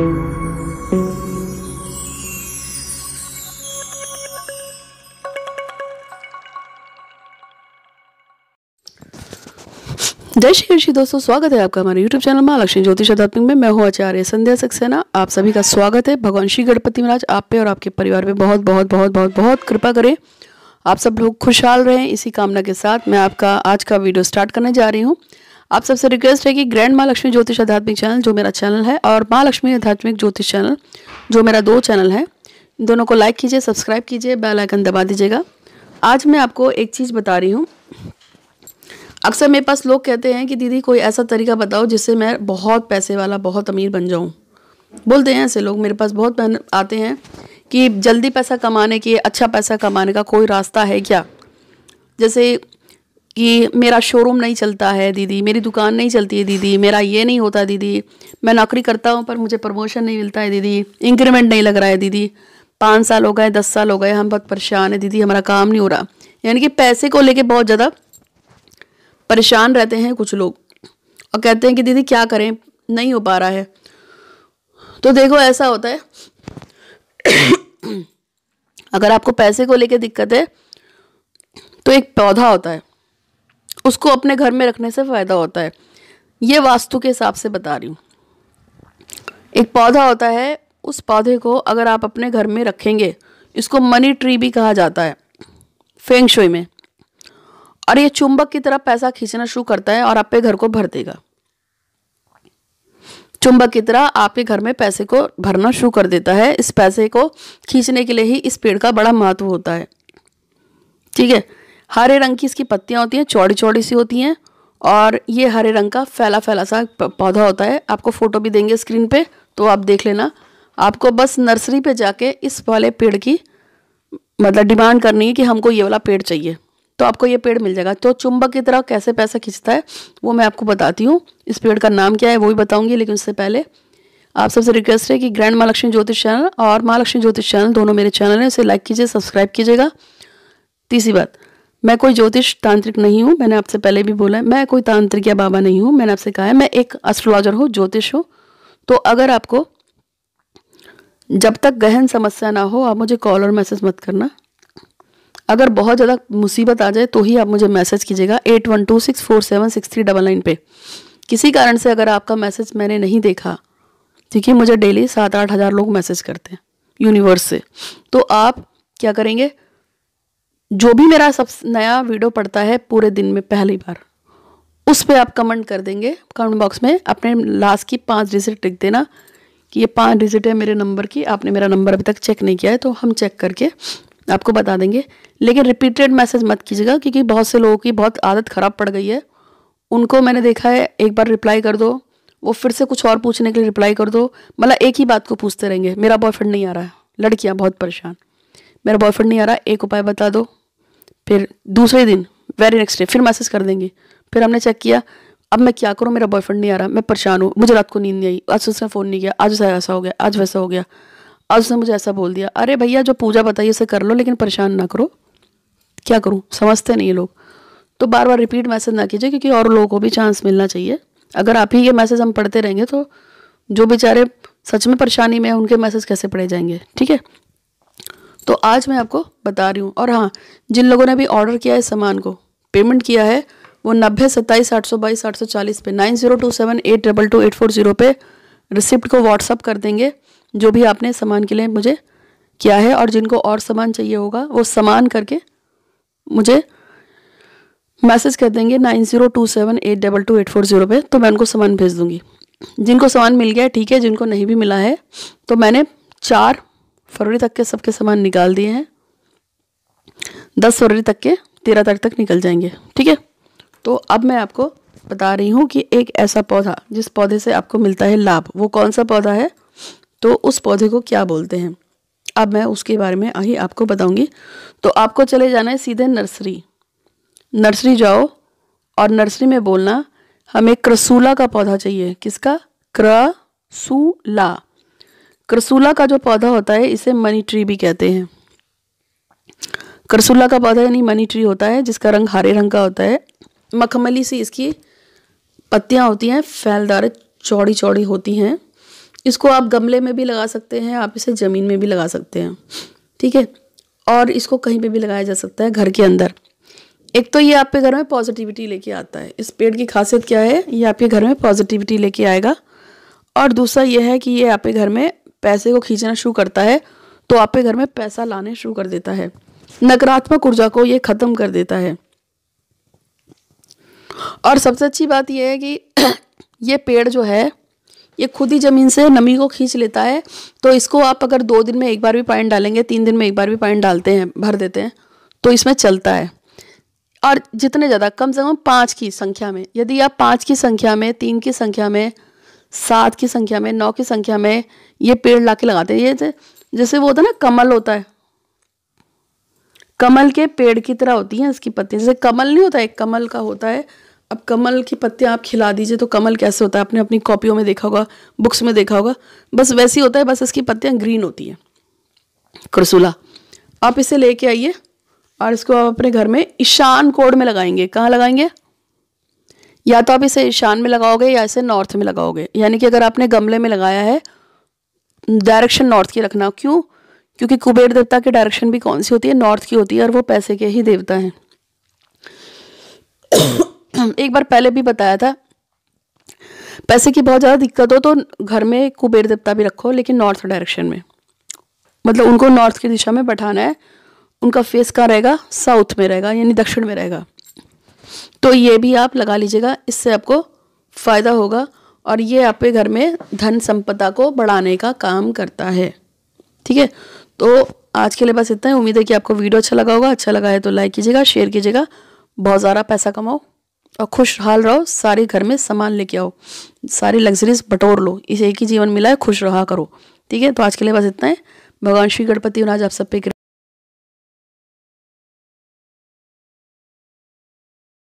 जय श्री कृषि दोस्तों स्वागत है आपका हमारे YouTube चैनल लक्ष्मी ज्योतिष अध्यात्मिक में मैं हूँ आचार्य संध्या सक्सेना आप सभी का स्वागत है भगवान श्री गणपति महाराज आप पे और आपके परिवार पे बहुत बहुत बहुत बहुत बहुत कृपा करें आप सब लोग खुशहाल रहें इसी कामना के साथ मैं आपका आज का वीडियो स्टार्ट करने जा रही हूँ आप सबसे रिक्वेस्ट है कि ग्रैंड माँ लक्ष्मी ज्योतिष आध्यात्मिक चैनल जो मेरा चैनल है और माँ लक्ष्मी आध्यात्मिक ज्योतिष चैनल जो मेरा दो चैनल है दोनों को लाइक कीजिए सब्सक्राइब कीजिए बेल आइकन दबा दीजिएगा आज मैं आपको एक चीज़ बता रही हूँ अक्सर मेरे पास लोग कहते हैं कि दीदी कोई ऐसा तरीका बताओ जिससे मैं बहुत पैसे वाला बहुत अमीर बन जाऊँ बोलते हैं ऐसे लोग मेरे पास बहुत आते हैं कि जल्दी पैसा कमाने के अच्छा पैसा कमाने का कोई रास्ता है क्या जैसे कि मेरा शोरूम नहीं चलता है दीदी मेरी दुकान नहीं चलती है दीदी मेरा ये नहीं होता दीदी मैं नौकरी करता हूँ पर मुझे प्रमोशन नहीं मिलता है दीदी इंक्रीमेंट नहीं लग रहा है दीदी पाँच साल हो गए दस साल हो गए हम बहुत परेशान है दीदी हमारा काम नहीं हो रहा यानी कि पैसे को लेके बहुत ज़्यादा परेशान रहते हैं कुछ लोग और कहते हैं कि दीदी क्या करें नहीं हो पा रहा है तो देखो ऐसा होता है अगर आपको पैसे को लेके दिक्कत है तो एक पौधा होता है उसको अपने घर में रखने से फ़ायदा होता है ये वास्तु के हिसाब से बता रही हूँ एक पौधा होता है उस पौधे को अगर आप अपने घर में रखेंगे इसको मनी ट्री भी कहा जाता है फेंग में और ये चुंबक की तरह पैसा खींचना शुरू करता है और आपके घर को भर देगा चुंबक की तरह आपके घर में पैसे को भरना शुरू कर देता है इस पैसे को खींचने के लिए ही इस पेड़ का बड़ा महत्व होता है ठीक है हरे रंग की इसकी पत्तियाँ होती हैं चौड़ी चौड़ी सी होती हैं और ये हरे रंग का फैला फैला सा पौधा होता है आपको फ़ोटो भी देंगे स्क्रीन पे तो आप देख लेना आपको बस नर्सरी पे जाके इस वाले पेड़ की मतलब डिमांड करनी है कि हमको ये वाला पेड़ चाहिए तो आपको ये पेड़ मिल जाएगा तो चुंबक की तरह कैसे पैसा खींचता है वो मैं आपको बताती हूँ इस पेड़ का नाम क्या है वो भी बताऊँगी लेकिन उससे पहले आप सबसे रिक्वेस्ट है कि ग्रैंड महालक्ष्मी ज्योतिष चैनल और महालक्ष्मी ज्योतिष चैनल दोनों मेरे चैनल हैं उसे लाइक कीजिए सब्सक्राइब कीजिएगा तीसरी बात मैं कोई ज्योतिष तांत्रिक नहीं हूँ मैंने आपसे पहले भी बोला है मैं कोई तांत्रिक या बाबा नहीं हूँ मैंने आपसे कहा है मैं एक एस्ट्रोलॉजर हूँ ज्योतिष हूँ तो अगर आपको जब तक गहन समस्या ना हो आप मुझे कॉल और मैसेज मत करना अगर बहुत ज़्यादा मुसीबत आ जाए तो ही आप मुझे मैसेज कीजिएगा eight one two six four seven six three double nine पे किसी कारण से अगर आपका मैसेज मैंने नहीं देखा क्योंकि मुझे डेली सात आठ हज़ार लोग मैसेज करते हैं यूनिवर्स से तो आप क्या करेंगे जो भी मेरा सब नया वीडियो पड़ता है पूरे दिन में पहली बार उस पर आप कमेंट कर देंगे कमेंट बॉक्स में अपने लास्ट की पाँच डिजिट लिख देना कि ये पाँच डिजिट है मेरे नंबर की आपने मेरा नंबर अभी तक चेक नहीं किया है तो हम चेक करके आपको बता देंगे लेकिन रिपीटेड मैसेज मत कीजिएगा क्योंकि बहुत से लोगों की बहुत आदत ख़राब पड़ गई है उनको मैंने देखा है एक बार रिप्लाई कर दो वो फिर से कुछ और पूछने के लिए रिप्लाई कर दो मतलब एक ही बात को पूछते रहेंगे मेरा बॉयफ्रेंड नहीं आ रहा है लड़कियाँ बहुत परेशान मेरा बॉयफ्रेंड नहीं आ रहा एक उपाय बता दो फिर दूसरे दिन वेरी नेक्स्ट डे फिर मैसेज कर देंगे फिर हमने चेक किया अब मैं क्या करूँ मेरा बॉयफ्रेंड नहीं आ रहा मैं परेशान हूँ मुझे रात को नींद नहीं आई आज उसने फ़ोन नहीं किया आज उसका ऐसा हो गया आज वैसा हो गया आज उसने मुझे ऐसा बोल दिया अरे भैया जो पूजा बताइए उसे कर लो लेकिन परेशान ना करो क्या करूँ समझते नहीं लोग तो बार बार रिपीट मैसेज ना कीजिए क्योंकि और लोगों को भी चांस मिलना चाहिए अगर आप ही ये मैसेज हम पढ़ते रहेंगे तो जो बेचारे सच में परेशानी में उनके मैसेज कैसे पढ़े जाएंगे ठीक है तो आज मैं आपको बता रही हूँ और हाँ जिन लोगों ने भी ऑर्डर किया है सामान को पेमेंट किया है वो नब्बे सत्ताईस आठ सौ बाईस आठ सौ चालीस पे nine zero two seven eight double two eight four zero पे रिसिप्ट को व्हाट्सअप कर देंगे जो भी आपने सामान के लिए मुझे किया है और जिनको और सामान चाहिए होगा वो सामान करके मुझे मैसेज कर देंगे nine zero two seven eight double two eight four zero पे तो मैं उनको सामान भेज दूँगी जिनको सामान मिल गया ठीक है जिनको नहीं भी मिला है तो मैंने चार फरवरी तक के सबके सामान निकाल दिए हैं दस फरवरी तक के तेरह तारीख तक निकल जाएंगे ठीक है तो अब मैं आपको बता रही हूँ कि एक ऐसा पौधा जिस पौधे से आपको मिलता है लाभ वो कौन सा पौधा है तो उस पौधे को क्या बोलते हैं अब मैं उसके बारे में आई आपको बताऊंगी तो आपको चले जाना है सीधे नर्सरी नर्सरी जाओ और नर्सरी में बोलना हमें क्रसूला का पौधा चाहिए किसका क्रसूला करसूला का जो पौधा होता है इसे मनी ट्री भी कहते हैं करसूला का पौधा यानी मनी ट्री होता है जिसका रंग हरे रंग का होता है मखमली सी इसकी पत्तियाँ होती हैं फैलदार चौड़ी चौड़ी होती हैं इसको आप गमले में भी लगा सकते हैं आप इसे ज़मीन में भी लगा सकते हैं ठीक है और इसको कहीं पे भी लगाया जा सकता है घर के अंदर एक तो ये आपके घर में पॉजिटिविटी लेके आता है इस पेड़ की खासियत क्या है ये आपके घर में पॉजिटिविटी लेके आएगा और दूसरा यह है कि ये आपके घर में पैसे को खींचना शुरू करता है तो आपके घर में पैसा लाने शुरू कर देता है नकारात्मक ऊर्जा को ये ख़त्म कर देता है और सबसे अच्छी बात यह है कि ये पेड़ जो है ये खुद ही ज़मीन से नमी को खींच लेता है तो इसको आप अगर दो दिन में एक बार भी पानी डालेंगे तीन दिन में एक बार भी पानी डालते हैं भर देते हैं तो इसमें चलता है और जितने ज़्यादा कम से कम पाँच की संख्या में यदि आप पाँच की संख्या में तीन की संख्या में सात की संख्या में नौ की संख्या में ये पेड़ लाके लगाते हैं ये जैसे वो होता है ना कमल होता है कमल के पेड़ की तरह होती हैं इसकी पत्तियां जैसे कमल नहीं होता है कमल का होता है अब कमल की पत्तियाँ आप खिला दीजिए तो कमल कैसे होता है आपने अपनी कॉपियों में देखा होगा बुक्स में देखा होगा बस वैसे ही होता है बस इसकी पत्तियां ग्रीन होती हैं करसूला आप इसे लेके आइए और इसको आप अपने घर में ईशान कोड में लगाएंगे कहाँ लगाएंगे या तो आप इसे ईशान में लगाओगे या इसे नॉर्थ में लगाओगे यानी कि अगर आपने गमले में लगाया है डायरेक्शन नॉर्थ की रखना क्यों क्योंकि कुबेर देवता की डायरेक्शन भी कौन सी होती है नॉर्थ की होती है और वो पैसे के ही देवता हैं एक बार पहले भी बताया था पैसे की बहुत ज़्यादा दिक्कत हो तो घर में कुबेर देवता भी रखो लेकिन नॉर्थ डायरेक्शन में मतलब उनको नॉर्थ की दिशा में बैठाना है उनका फेस कहाँ रहेगा साउथ में रहेगा यानी दक्षिण में रहेगा तो ये भी आप लगा लीजिएगा इससे आपको फ़ायदा होगा और ये आपके घर में धन संपदा को बढ़ाने का काम करता है ठीक है तो आज के लिए बस इतना ही उम्मीद है कि आपको वीडियो अच्छा लगा होगा अच्छा लगा है तो लाइक कीजिएगा शेयर कीजिएगा बहुत ज़्यादा पैसा कमाओ और खुशहाल रहो सारे घर में सामान लेके आओ सारी लग्जरीज बटोर लो इसे एक ही जीवन मिला है खुश रहा करो ठीक है तो आज के लिए बस इतना है भगवान श्री गणपति आज आप सब पे